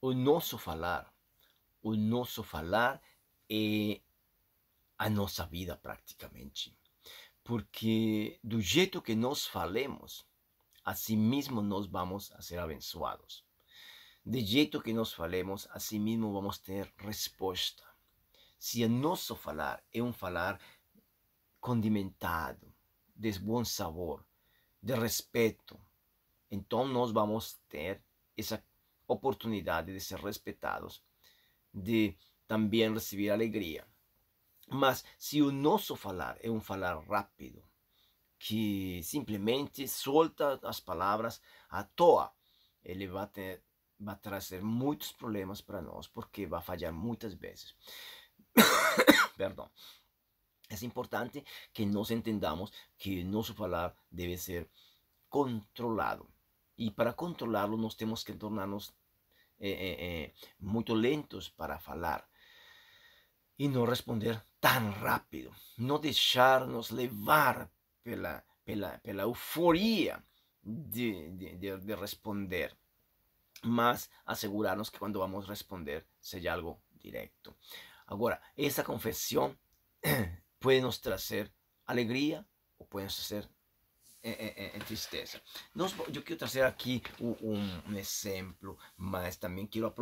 o nosso falar, o nosso falar é eh, a nossa vida prácticamente. Porque do jeito que nos falemos, assim mesmo nos vamos a ser abençoados. De jeito que nos falemos, assim mesmo vamos a ter resposta. si el nosso falar é un falar condimentado, de buen sabor, de respeto, então nós vamos ter esa oportunidad de ser respetados, de también recibir alegría. Mas si uno oso hablar es un hablar rápido, que simplemente suelta las palabras a toa, él va a traer muchos problemas para nosotros porque va a fallar muchas veces. Perdón. Es importante que nos entendamos que nuestro hablar debe ser controlado. y para controlarlo nos tenemos que tornarnos eh, eh, eh, muy lentos para hablar y no responder tan rápido, No dejarnos llevar por la pela, euforia de, responder, más asegurarnos que cuando vamos a responder sea algo directo. Ahora, esa confesión puede nos traer alegría o puede nos eh, eh, eh, tristeza. yo yo quiero aquí aquí un ejemplo, exemplo, mas también quiero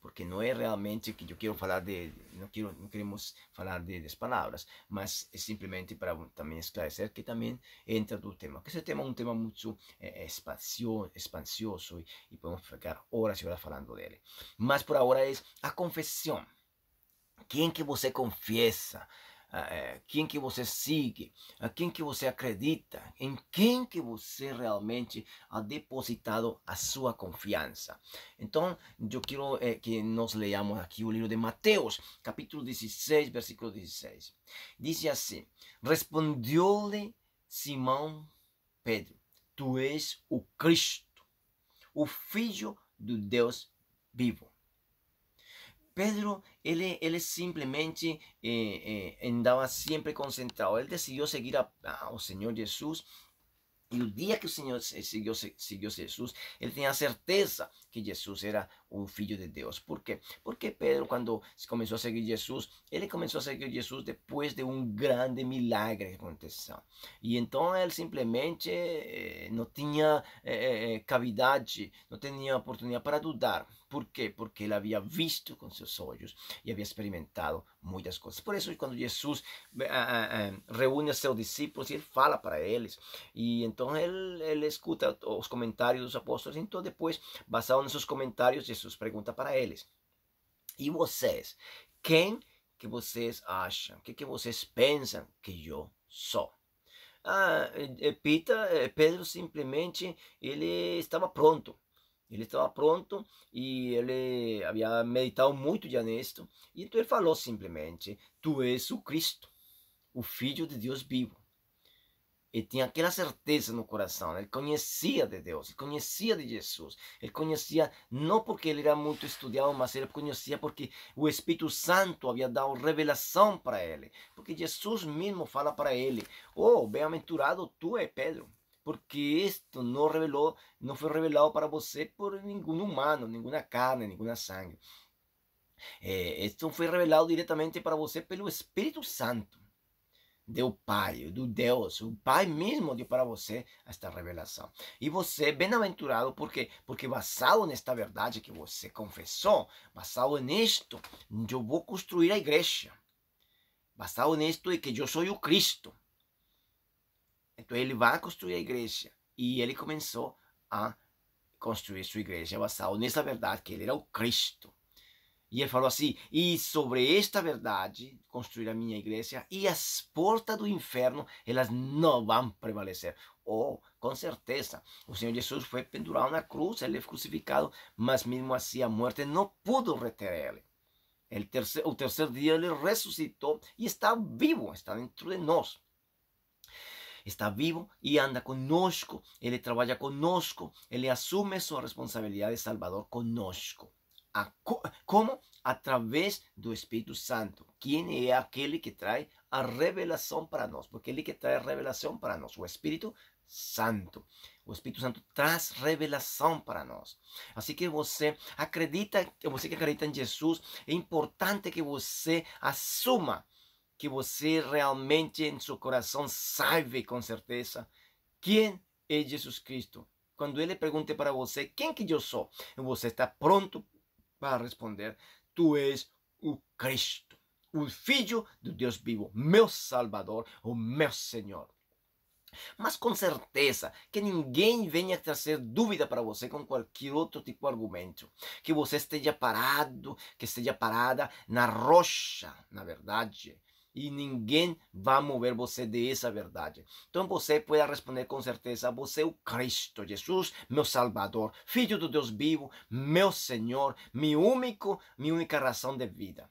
porque no es realmente que yo quiero hablar de, no quiero queremos hablar de, las palabras mas simplemente para también esclarecer que también entra tu tema. Que ese tema un tema mucho é, y expansioso y podemos ficar horas y horas de él Mas por ahora es a confesión quien que você confiesa Ah, é, quem que você segue, a ah, quem que você acredita, em quem que você realmente ha depositado a sua confiança. Então, eu quero é, que nós leamos aqui o livro de Mateus, capítulo 16, versículo 16. Diz assim: Respondeu-lhe Simão Pedro: Tu és o Cristo, o Filho do Deus vivo. Pedro, él, e, él simplemente eh, eh, andaba siempre concentrado. Él decidió seguir a oh, Señor Jesús. Y el día que el Señor siguió, siguió Jesús, él tenía certeza que Jesús era un Hijo de Dios. ¿Por qué? Porque Pedro cuando comenzó a seguir Jesús, él comenzó a seguir Jesús después de un grande milagro que aconteció. Y entonces él simplemente eh, no tenía eh, eh, cavidad, no tenía oportunidad para dudar. ¿Por qué? Porque él había visto con sus ojos y había experimentado muchas cosas. Por eso cuando Jesús reúne a sus discípulos y él fala para ellos. Y entonces él, escucha los comentarios de los apóstoles. entonces después, basado com seus comentários e suas perguntas para eles. E vocês? Quem que vocês acham? O que, que vocês pensam que eu sou? Ah, eh, Peter, eh, Pedro simplesmente ele estava pronto. Ele estava pronto e ele havia meditado muito já nisto. E então ele falou simplesmente: Tu és o Cristo, o Filho de Deus vivo e tinha aquela certeza no coração. Né? Ele conhecia de Deus, ele conhecia de Jesus. Ele conhecia não porque ele era muito estudado, mas ele conhecia porque o Espírito Santo havia dado revelação para ele. Porque Jesus mesmo fala para ele: Oh, bem-aventurado tu é Pedro porque isto não revelou, não foi revelado para você por nenhum humano, nenhuma carne, nenhuma sangue. É, isto foi revelado diretamente para você pelo Espírito Santo do Pai, do Deus, o Pai mesmo deu para você esta revelação. E você é bem-aventurado porque porque basado nesta verdade que você confessou, basado nisto, eu vou construir a igreja. Basado nisto é que eu sou o Cristo. Então ele vai construir a igreja e ele começou a construir sua igreja basado nessa verdade que ele era o Cristo. Y él falou assim: e sobre esta verdade construir a minha igreja, e as portas do inferno elas não vão prevalecer. Oh, con certeza, o Senhor Jesús fue pendurado na cruz, él foi crucificado, mas mesmo assim a muerte no pudo reter El tercer, o tercer día Él resucitó y está vivo, está dentro de nosotros. Está vivo y anda conosco, Él trabaja conosco, Él asume su responsabilidad de Salvador conosco. a, como? Através do Espírito Santo, quem é aquele que traz a revelação para nós, porque ele que traz revelação para nós, o Espírito Santo. O Espírito Santo traz revelação para nós. Assim que você acredita, você que acredita em Jesus, é importante que você assuma que você realmente em seu coração saiba com certeza quem é Jesus Cristo. Quando ele pergunta para você quem que eu sou, você está pronto para responder: Tu és o Cristo, o Filho do Deus vivo, meu Salvador, o meu Senhor. Mas com certeza que ninguém venha trazer dúvida para você com qualquer outro tipo de argumento. Que você esteja parado, que esteja parada na rocha, na verdade, e ninguém vai mover você dessa verdade. Então você pode responder com certeza: Você é o Cristo, Jesus, meu Salvador, Filho do Deus vivo, meu Senhor, meu único, minha única razão de vida.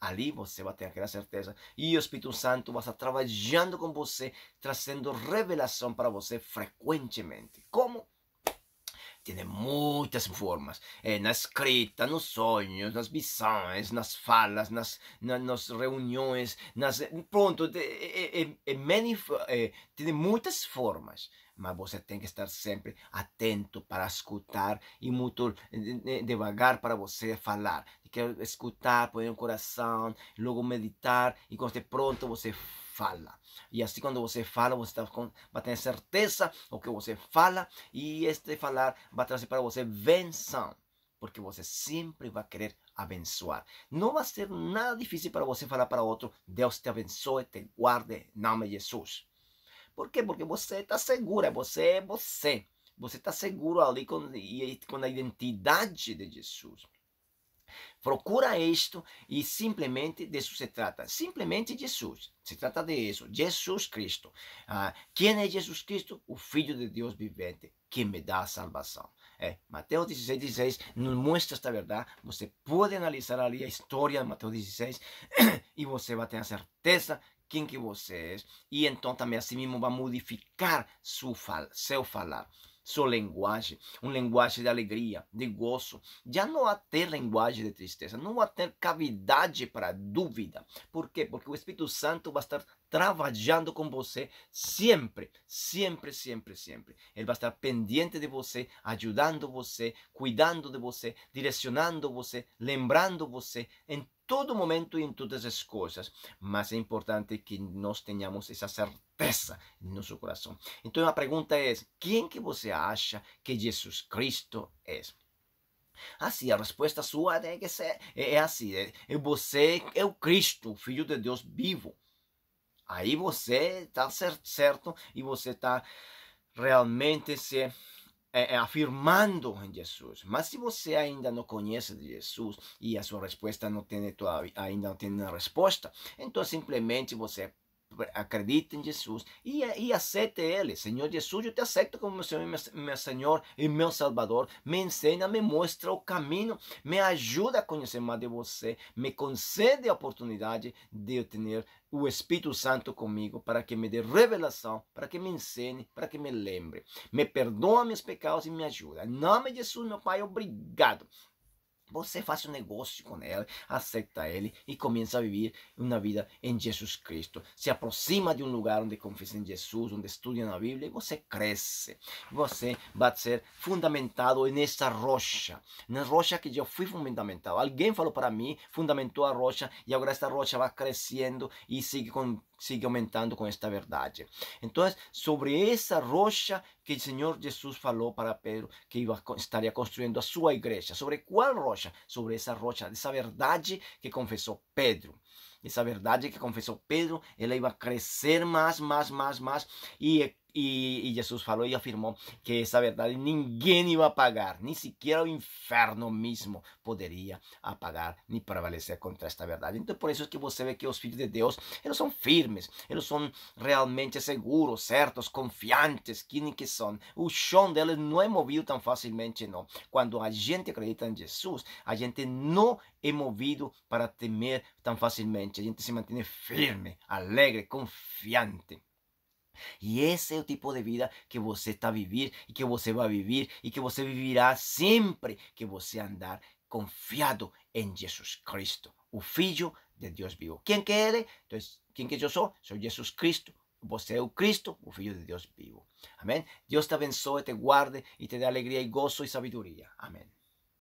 Ali você vai ter aquela certeza. E o Espírito Santo vai estar trabalhando com você, trazendo revelação para você frequentemente. Como? Tiene muitas formas. É na escrita, nos sonhos, nas visões, nas falas, nas, na, nas reuniões, nas... Pronto, é, é, é, é tem muitas formas. Mas você tem que estar sempre atento para escutar e muito né, devagar para você falar. Quer escutar, pôr no coração, logo meditar e quando estiver pronto você fala. E assim, quando você fala, você tá com, vai ter certeza do que você fala, e este falar vai trazer para você benção. porque você sempre vai querer abençoar. Não vai ser nada difícil para você falar para outro: Deus te abençoe, te guarde, em nome de Jesus. Por quê? Porque você está segura, você é você. Você está seguro ali com, com a identidade de Jesus. Procura isto e simplesmente disso se trata. Simplesmente Jesus. Se trata de isso. Jesus Cristo. Ah, quem é Jesus Cristo? O Filho de Deus vivente, que me dá a salvação. É, Mateus 16, 16 nos mostra esta verdade. Você pode analisar ali a história de Mateus 16 e você vai ter a certeza quem que você é. E então também assim mesmo vai modificar seu falar sua linguagem, uma linguagem de alegria, de gozo. Já não há ter linguagem de tristeza, não há ter cavidade para dúvida. Por quê? Porque o Espírito Santo vai estar trabalhando com você sempre, sempre, sempre, sempre. Ele vai estar pendente de você, ajudando você, cuidando de você, direcionando você, lembrando você em todo momento em todas as coisas, mas é importante que nós tenhamos essa certeza no nosso coração. Então a pergunta é: quem que você acha que Jesus Cristo é? Assim, a resposta sua é que ser, é, é assim: é, você é o Cristo, o Filho de Deus vivo. Aí você está certo e você está realmente se é, é, afirmando em Jesus. Mas se você ainda não conhece Jesus e a sua resposta não tem ainda não tem resposta, então simplesmente você acredita em Jesus e, e aceite Ele. Senhor Jesus, eu te aceito como meu Senhor, meu Senhor e meu Salvador. Me ensina, me mostra o caminho, me ajuda a conhecer mais de você, me concede a oportunidade de eu ter o Espírito Santo comigo para que me dê revelação, para que me ensine, para que me lembre. Me perdoa meus pecados e me ajuda. Em nome de Jesus, meu Pai, obrigado. Você faz um negócio com ele, aceita ele e começa a viver uma vida em Jesus Cristo. Se aproxima de um lugar onde confessa em Jesus, onde estuda na Bíblia e você cresce. Você vai ser fundamentado nessa rocha, na rocha que eu fui fundamentado. Alguém falou para mim, fundamentou a rocha e agora esta rocha vai crescendo e sigue com sigue aumentando com esta verdade. Então, sobre essa rocha que o Senhor Jesus falou para Pedro que iba, estaria construindo a sua igreja. Sobre qual rocha? Sobre essa rocha, essa verdade que confessou Pedro. Essa verdade que confessou Pedro, ela ia crescer mais, mais, mais, mais. E Y, Jesús faló y afirmó que esa verdad ninguém iba a pagar ni siquiera el infierno mismo podría apagar ni prevalecer contra esta verdad. Entonces por eso es que usted ve que los hijos de Dios, ellos son firmes, ellos son realmente seguros, certos, confiantes, quienes que son. El de ellos no es movido tan fácilmente, no. Cuando a gente acredita en Jesús, a gente no es movido para temer tan fácilmente. La gente se mantiene firme, alegre, confiante. Y ese es el tipo de vida que você está a vivir y que va a vivir y que você vivirá siempre que você andar confiado en Jesús Cristo, o de Dios vivo. ¿Quién que eres? Entonces, ¿quién que yo soy? Soy Jesús Cristo. Você é Cristo, el Filho de Dios vivo. Amén. Dios te abençoe, te guarde y te dé alegría y gozo y sabiduría. Amén.